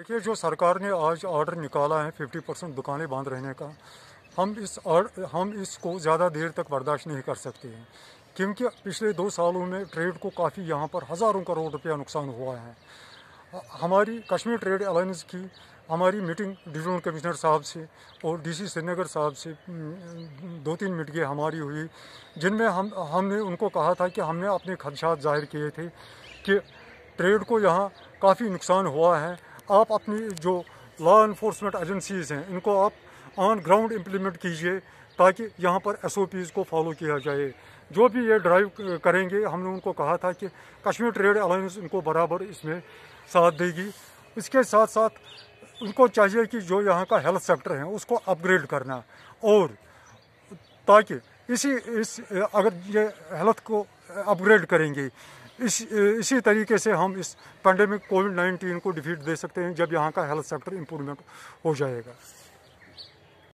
देखिए जो सरकार ने आज ऑर्डर निकाला है 50 परसेंट दुकानें बंद रहने का हम इस और हम इसको ज़्यादा देर तक बर्दाश्त नहीं कर सकते हैं क्योंकि पिछले दो सालों में ट्रेड को काफ़ी यहाँ पर हज़ारों करोड़ रुपया नुकसान हुआ है हमारी कश्मीर ट्रेड अलाइंस की हमारी मीटिंग डिविजनल कमिश्नर साहब से और डीसी श्रीनगर साहब से हम्म, दो तीन मीटिंगें हमारी हुई जिनमें हम हमने उनको कहा था कि हमने अपने खदशात जाहिर किए थे कि ट्रेड को यहाँ काफ़ी नुकसान हुआ है आप अपनी जो लॉ इन्फोर्समेंट एजेंसीज़ हैं इनको आप ऑन ग्राउंड इम्प्लीमेंट कीजिए ताकि यहाँ पर एस को फॉलो किया जाए जो भी ये ड्राइव करेंगे हमने उनको कहा था कि कश्मीर ट्रेड अलाइंस इनको बराबर इसमें साथ देगी इसके साथ साथ उनको चाहिए कि जो यहाँ का हेल्थ सेक्टर है उसको अपग्रेड करना और ताकि इसी इस अगर ये हेल्थ को अपग्रेड करेंगे इस इसी तरीके से हम इस पेंडेमिक कोविड नाइन्टीन को डिफीट दे सकते हैं जब यहाँ का हेल्थ सेक्टर इम्प्रूवमेंट हो जाएगा